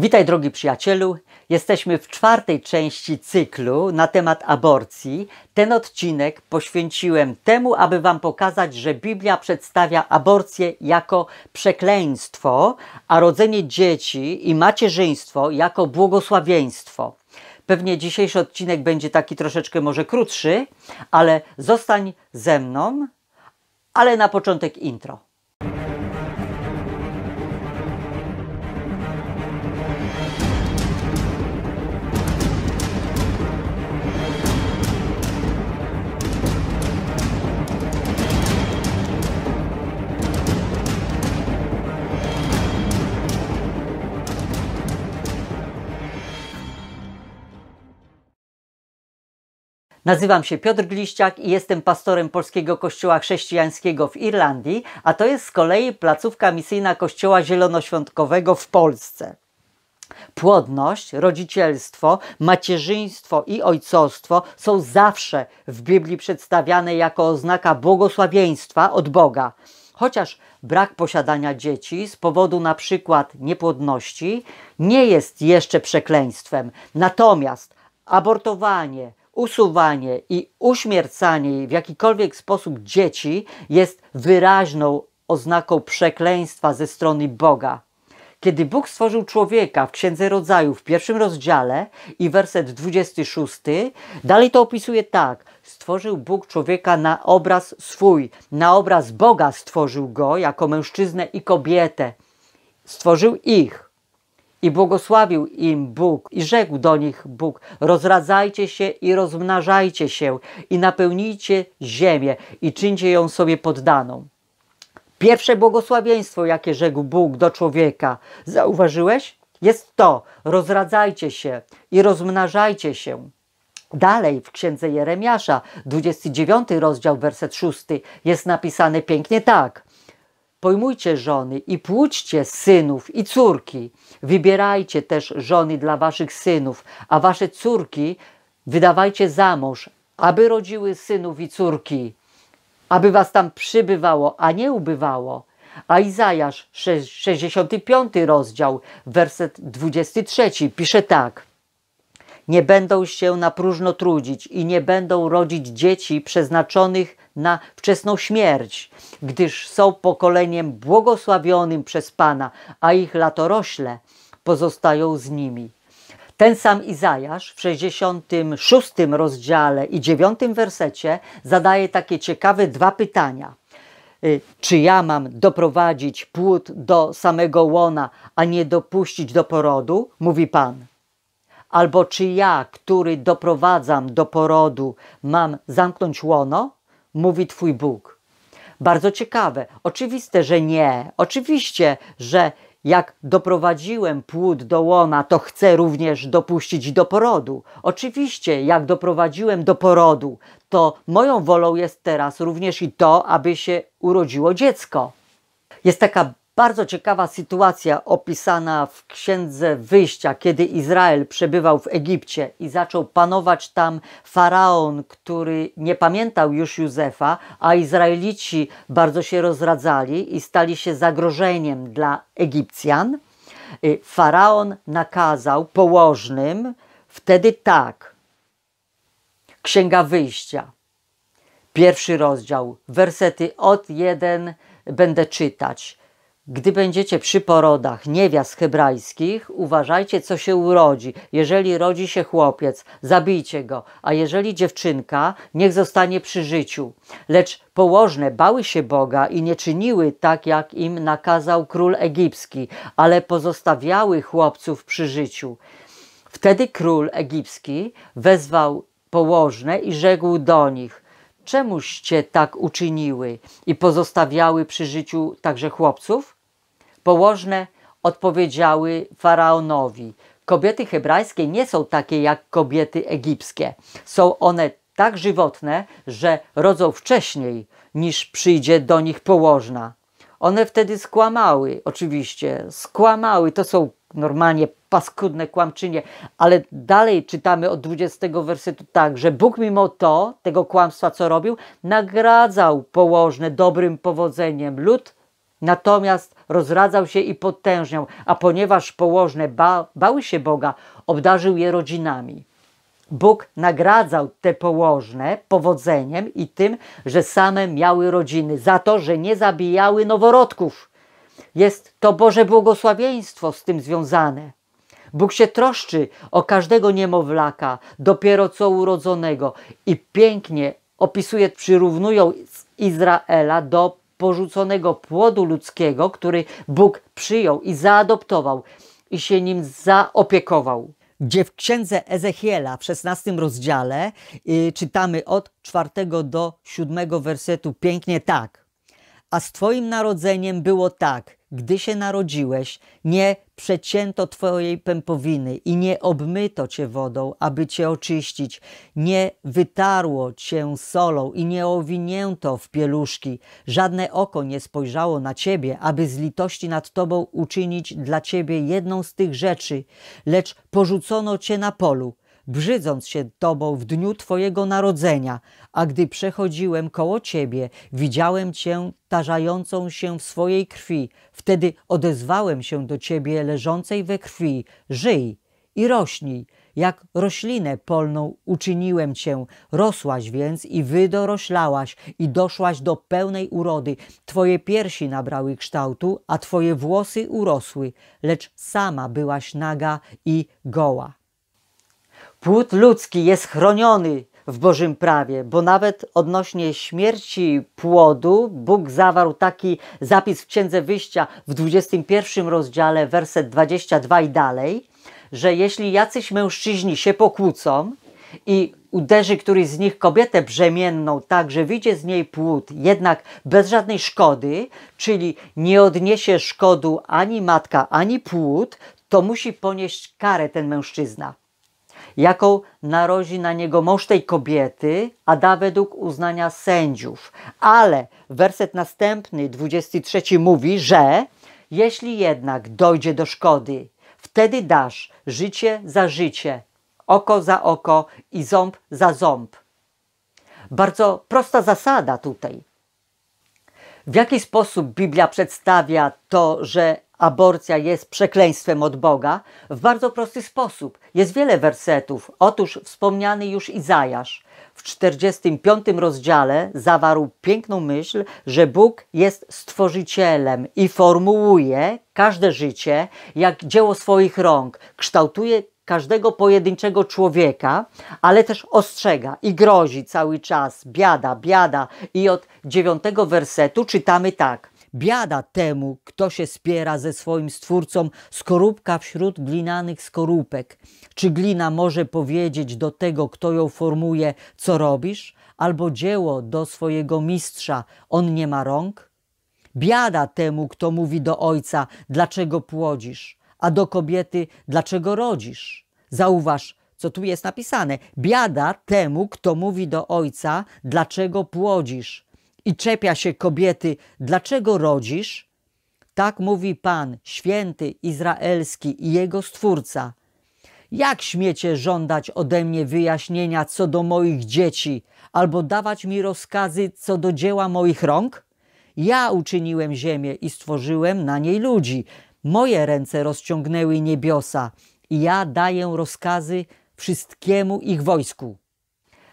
Witaj, drogi przyjacielu. Jesteśmy w czwartej części cyklu na temat aborcji. Ten odcinek poświęciłem temu, aby Wam pokazać, że Biblia przedstawia aborcję jako przekleństwo, a rodzenie dzieci i macierzyństwo jako błogosławieństwo. Pewnie dzisiejszy odcinek będzie taki troszeczkę może krótszy, ale zostań ze mną, ale na początek intro. Nazywam się Piotr Gliściak i jestem pastorem Polskiego Kościoła Chrześcijańskiego w Irlandii, a to jest z kolei placówka misyjna Kościoła Zielonoświątkowego w Polsce. Płodność, rodzicielstwo, macierzyństwo i ojcostwo są zawsze w Biblii przedstawiane jako oznaka błogosławieństwa od Boga. Chociaż brak posiadania dzieci z powodu na przykład niepłodności nie jest jeszcze przekleństwem. Natomiast abortowanie, usuwanie i uśmiercanie w jakikolwiek sposób dzieci jest wyraźną oznaką przekleństwa ze strony Boga. Kiedy Bóg stworzył człowieka w Księdze Rodzaju w pierwszym rozdziale i werset 26, dalej to opisuje tak. Stworzył Bóg człowieka na obraz swój, na obraz Boga stworzył go jako mężczyznę i kobietę. Stworzył ich. I błogosławił im Bóg i rzekł do nich Bóg: Rozradzajcie się i rozmnażajcie się i napełnijcie ziemię i czyńcie ją sobie poddaną. Pierwsze błogosławieństwo, jakie rzekł Bóg do człowieka, zauważyłeś? Jest to: rozradzajcie się i rozmnażajcie się. Dalej w księdze Jeremiasza, 29 rozdział, werset 6, jest napisane pięknie tak. Pojmujcie żony i płódźcie synów i córki. Wybierajcie też żony dla waszych synów, a wasze córki wydawajcie za mąż, aby rodziły synów i córki, aby was tam przybywało, a nie ubywało. A Izajasz, 65 rozdział, werset 23, pisze tak. Nie będą się na próżno trudzić i nie będą rodzić dzieci przeznaczonych na wczesną śmierć, gdyż są pokoleniem błogosławionym przez Pana, a ich latorośle pozostają z nimi. Ten sam Izajasz w 66 rozdziale i 9 wersecie zadaje takie ciekawe dwa pytania. Y, czy ja mam doprowadzić płód do samego łona, a nie dopuścić do porodu? Mówi Pan. Albo czy ja, który doprowadzam do porodu, mam zamknąć łono? mówi Twój Bóg. Bardzo ciekawe, oczywiste, że nie. Oczywiście, że jak doprowadziłem płód do łona, to chcę również dopuścić do porodu. Oczywiście, jak doprowadziłem do porodu, to moją wolą jest teraz również i to, aby się urodziło dziecko. Jest taka bardzo ciekawa sytuacja opisana w Księdze Wyjścia, kiedy Izrael przebywał w Egipcie i zaczął panować tam faraon, który nie pamiętał już Józefa, a Izraelici bardzo się rozradzali i stali się zagrożeniem dla Egipcjan. Y, faraon nakazał położnym wtedy tak. Księga Wyjścia, pierwszy rozdział, wersety od 1 będę czytać gdy będziecie przy porodach niewiast hebrajskich, uważajcie, co się urodzi. Jeżeli rodzi się chłopiec, zabijcie go, a jeżeli dziewczynka, niech zostanie przy życiu. Lecz położne bały się Boga i nie czyniły tak, jak im nakazał król egipski, ale pozostawiały chłopców przy życiu. Wtedy król egipski wezwał położne i rzekł do nich – czemuście tak uczyniły i pozostawiały przy życiu także chłopców? Położne odpowiedziały faraonowi: Kobiety hebrajskie nie są takie jak kobiety egipskie. Są one tak żywotne, że rodzą wcześniej niż przyjdzie do nich położna. One wtedy skłamały, oczywiście, skłamały, to są normalnie paskudne kłamczynie, ale dalej czytamy od 20 wersetu tak, że Bóg mimo to, tego kłamstwa co robił, nagradzał położne dobrym powodzeniem. Lud Natomiast rozradzał się i potężniał, a ponieważ położne ba bały się Boga, obdarzył je rodzinami. Bóg nagradzał te położne powodzeniem i tym, że same miały rodziny, za to, że nie zabijały noworodków. Jest to Boże błogosławieństwo z tym związane. Bóg się troszczy o każdego niemowlaka, dopiero co urodzonego, i pięknie opisuje, przyrównują Izraela do porzuconego płodu ludzkiego, który Bóg przyjął i zaadoptował i się nim zaopiekował. Gdzie w księdze Ezechiela w 16 rozdziale yy, czytamy od 4 do 7 wersetu pięknie tak. A z Twoim narodzeniem było tak gdy się narodziłeś, nie przecięto Twojej pępowiny i nie obmyto Cię wodą, aby Cię oczyścić, nie wytarło Cię solą i nie owinięto w pieluszki, żadne oko nie spojrzało na Ciebie, aby z litości nad Tobą uczynić dla Ciebie jedną z tych rzeczy, lecz porzucono Cię na polu brzydząc się Tobą w dniu Twojego narodzenia, a gdy przechodziłem koło Ciebie, widziałem Cię tarzającą się w swojej krwi. Wtedy odezwałem się do Ciebie leżącej we krwi. Żyj i rośnij, jak roślinę polną uczyniłem cię. Rosłaś więc i wydoroślałaś i doszłaś do pełnej urody. Twoje piersi nabrały kształtu, a twoje włosy urosły, lecz sama byłaś naga i goła. Płód ludzki jest chroniony w Bożym prawie, bo nawet odnośnie śmierci płodu Bóg zawarł taki zapis w Księdze Wyjścia w 21 rozdziale, werset 22 i dalej, że jeśli jacyś mężczyźni się pokłócą i uderzy któryś z nich kobietę brzemienną, tak że wyjdzie z niej płód, jednak bez żadnej szkody, czyli nie odniesie szkodu ani matka, ani płód, to musi ponieść karę ten mężczyzna jaką narozi na niego mąż tej kobiety, a da według uznania sędziów. Ale werset następny, 23 mówi, że jeśli jednak dojdzie do szkody, wtedy dasz życie za życie, oko za oko i ząb za ząb. Bardzo prosta zasada tutaj. W jaki sposób Biblia przedstawia to, że aborcja jest przekleństwem od Boga w bardzo prosty sposób. Jest wiele wersetów. Otóż wspomniany już Izajasz w 45 rozdziale zawarł piękną myśl, że Bóg jest stworzycielem i formułuje każde życie jak dzieło swoich rąk, kształtuje każdego pojedynczego człowieka, ale też ostrzega i grozi cały czas biada, biada. I od dziewiątego wersetu czytamy tak – Biada temu, kto się spiera ze swoim Stwórcą, skorupka wśród glinanych skorupek. Czy glina może powiedzieć do tego, kto ją formuje, co robisz? Albo dzieło do swojego mistrza, on nie ma rąk? Biada temu, kto mówi do ojca, dlaczego płodzisz, a do kobiety, dlaczego rodzisz? Zauważ, co tu jest napisane. Biada temu, kto mówi do ojca, dlaczego płodzisz, i czepia się kobiety, dlaczego rodzisz? Tak mówi Pan, święty Izraelski i jego stwórca. Jak śmiecie żądać ode mnie wyjaśnienia co do moich dzieci, albo dawać mi rozkazy co do dzieła moich rąk? Ja uczyniłem ziemię i stworzyłem na niej ludzi. Moje ręce rozciągnęły niebiosa i ja daję rozkazy wszystkiemu ich wojsku.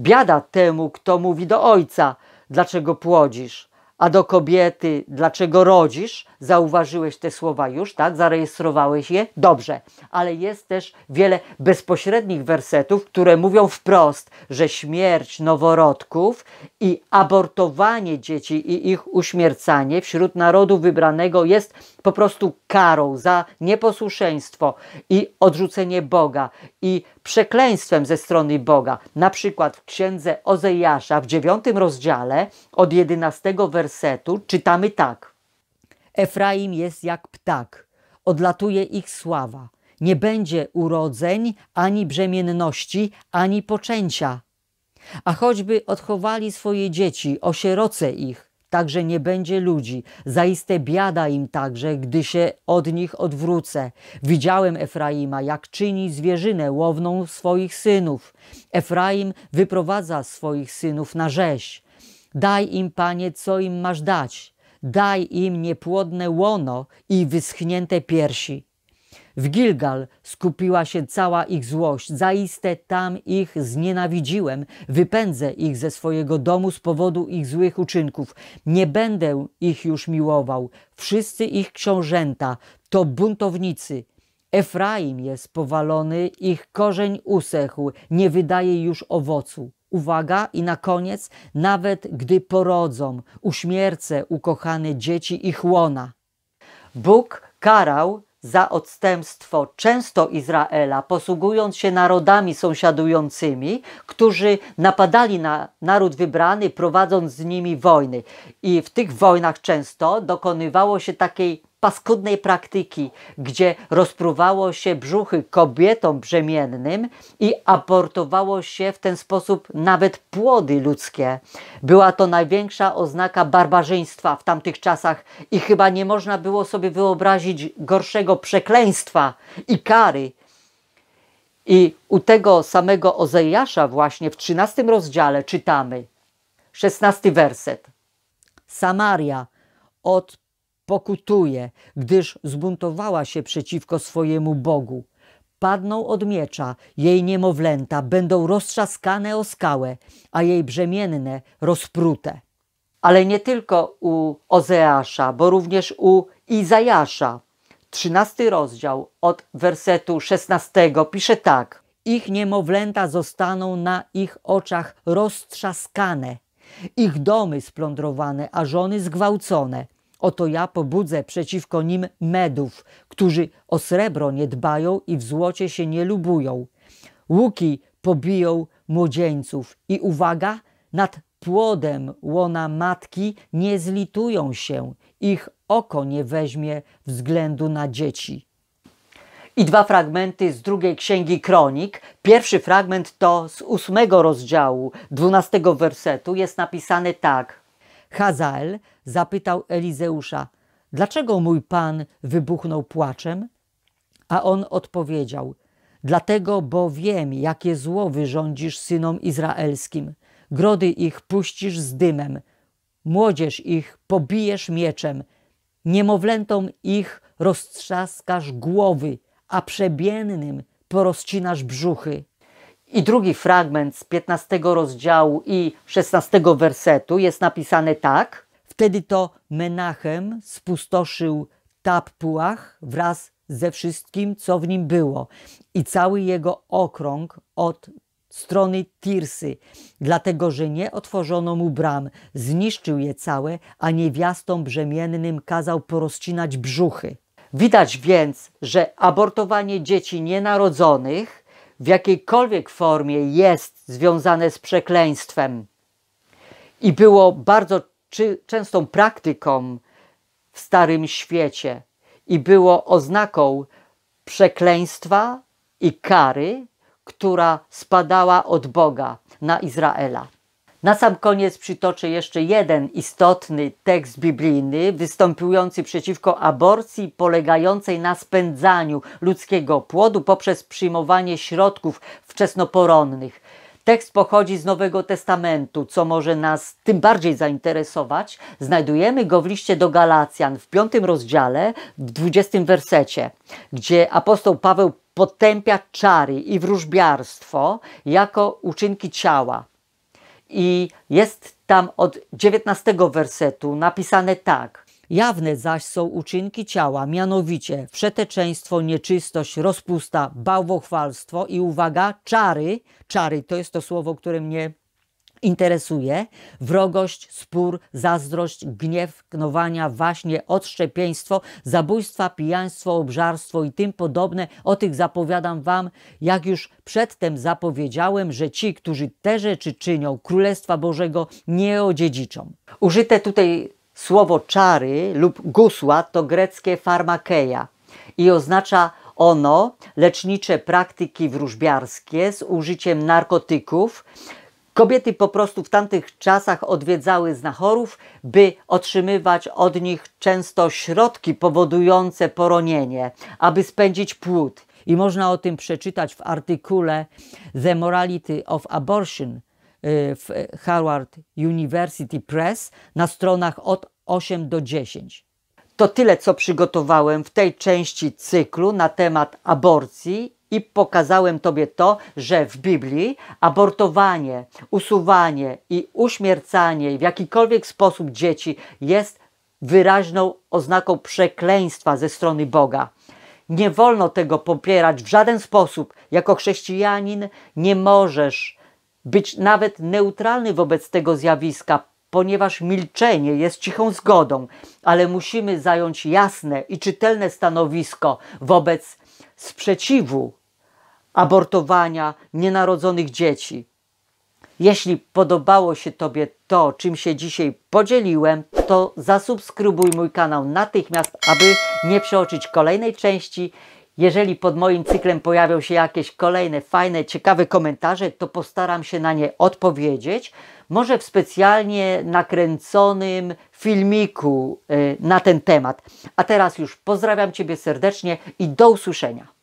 Biada temu, kto mówi do ojca – dlaczego płodzisz, a do kobiety, dlaczego rodzisz, zauważyłeś te słowa już, tak? Zarejestrowałeś je? Dobrze, ale jest też wiele bezpośrednich wersetów, które mówią wprost, że śmierć noworodków i abortowanie dzieci i ich uśmiercanie wśród narodu wybranego jest po prostu karą za nieposłuszeństwo i odrzucenie Boga i przekleństwem ze strony Boga. Na przykład w księdze Ozejasza w dziewiątym rozdziale od jedenastego wersetu czytamy tak. Efraim jest jak ptak, odlatuje ich sława. Nie będzie urodzeń, ani brzemienności, ani poczęcia. A choćby odchowali swoje dzieci, osieroce ich, także nie będzie ludzi. Zaiste biada im także, gdy się od nich odwrócę. Widziałem Efraima, jak czyni zwierzynę łowną swoich synów. Efraim wyprowadza swoich synów na rzeź. Daj im, Panie, co im masz dać. Daj im niepłodne łono i wyschnięte piersi. W Gilgal skupiła się cała ich złość. Zaiste tam ich znienawidziłem. Wypędzę ich ze swojego domu z powodu ich złych uczynków. Nie będę ich już miłował. Wszyscy ich książęta to buntownicy. Efraim jest powalony, ich korzeń usechł, nie wydaje już owocu. Uwaga i na koniec, nawet gdy porodzą, uśmiercę ukochane dzieci ich łona. Bóg karał za odstępstwo często Izraela, posługując się narodami sąsiadującymi, którzy napadali na naród wybrany, prowadząc z nimi wojny. I w tych wojnach często dokonywało się takiej paskudnej praktyki, gdzie rozpruwało się brzuchy kobietom brzemiennym i abortowało się w ten sposób nawet płody ludzkie. Była to największa oznaka barbarzyństwa w tamtych czasach i chyba nie można było sobie wyobrazić gorszego przekleństwa i kary. I u tego samego Ozejasza właśnie w 13 rozdziale czytamy 16 werset. Samaria od pokutuje, gdyż zbuntowała się przeciwko swojemu Bogu. Padną od miecza jej niemowlęta, będą roztrzaskane o skałę, a jej brzemienne rozprute. Ale nie tylko u Ozeasza, bo również u Izajasza. Trzynasty rozdział od wersetu szesnastego pisze tak. Ich niemowlęta zostaną na ich oczach roztrzaskane, ich domy splądrowane, a żony zgwałcone – Oto ja pobudzę przeciwko nim medów, którzy o srebro nie dbają i w złocie się nie lubują. Łuki pobiją młodzieńców i uwaga, nad płodem łona matki nie zlitują się, ich oko nie weźmie względu na dzieci. I dwa fragmenty z drugiej księgi kronik. Pierwszy fragment to z ósmego rozdziału, dwunastego wersetu jest napisane tak. Hazael zapytał Elizeusza: Dlaczego mój pan wybuchnął płaczem? A on odpowiedział: Dlatego, bo wiem, jakie zło wyrządzisz synom izraelskim. Grody ich puścisz z dymem, młodzież ich pobijesz mieczem, niemowlętom ich roztrzaskasz głowy, a przebiennym porozcinasz brzuchy. I drugi fragment z 15 rozdziału i 16 wersetu jest napisane tak. Wtedy to Menachem spustoszył Tappuach wraz ze wszystkim, co w nim było i cały jego okrąg od strony Tirsy, dlatego że nie otworzono mu bram, zniszczył je całe, a niewiastom brzemiennym kazał porozcinać brzuchy. Widać więc, że abortowanie dzieci nienarodzonych w jakiejkolwiek formie jest związane z przekleństwem. I było bardzo czy, częstą praktyką w Starym Świecie i było oznaką przekleństwa i kary, która spadała od Boga na Izraela. Na sam koniec przytoczę jeszcze jeden istotny tekst biblijny występujący przeciwko aborcji polegającej na spędzaniu ludzkiego płodu poprzez przyjmowanie środków wczesnoporonnych. Tekst pochodzi z Nowego Testamentu, co może nas tym bardziej zainteresować. Znajdujemy go w liście do Galacjan w piątym rozdziale, w dwudziestym wersecie, gdzie apostoł Paweł potępia czary i wróżbiarstwo jako uczynki ciała. I jest tam od 19 wersetu napisane tak. Jawne zaś są uczynki ciała, mianowicie przeteczeństwo, nieczystość, rozpusta, bałwochwalstwo i uwaga, czary. Czary to jest to słowo, które mnie interesuje wrogość, spór, zazdrość, gniew, knowania, właśnie odszczepieństwo, zabójstwa, pijaństwo, obżarstwo i tym podobne. O tych zapowiadam wam, jak już przedtem zapowiedziałem, że ci, którzy te rzeczy czynią, Królestwa Bożego nie odziedziczą. Użyte tutaj słowo czary lub gusła to greckie farmakeia i oznacza ono lecznicze praktyki wróżbiarskie z użyciem narkotyków, Kobiety po prostu w tamtych czasach odwiedzały znachorów, by otrzymywać od nich często środki powodujące poronienie, aby spędzić płód. I można o tym przeczytać w artykule The Morality of Abortion y, w Harvard University Press na stronach od 8 do 10. To tyle, co przygotowałem w tej części cyklu na temat aborcji i pokazałem Tobie to, że w Biblii abortowanie, usuwanie i uśmiercanie w jakikolwiek sposób dzieci jest wyraźną oznaką przekleństwa ze strony Boga. Nie wolno tego popierać w żaden sposób. Jako chrześcijanin nie możesz być nawet neutralny wobec tego zjawiska, ponieważ milczenie jest cichą zgodą, ale musimy zająć jasne i czytelne stanowisko wobec sprzeciwu abortowania nienarodzonych dzieci. Jeśli podobało się Tobie to, czym się dzisiaj podzieliłem, to zasubskrybuj mój kanał natychmiast, aby nie przeoczyć kolejnej części. Jeżeli pod moim cyklem pojawią się jakieś kolejne fajne, ciekawe komentarze, to postaram się na nie odpowiedzieć. Może w specjalnie nakręconym filmiku y, na ten temat. A teraz już pozdrawiam Ciebie serdecznie i do usłyszenia.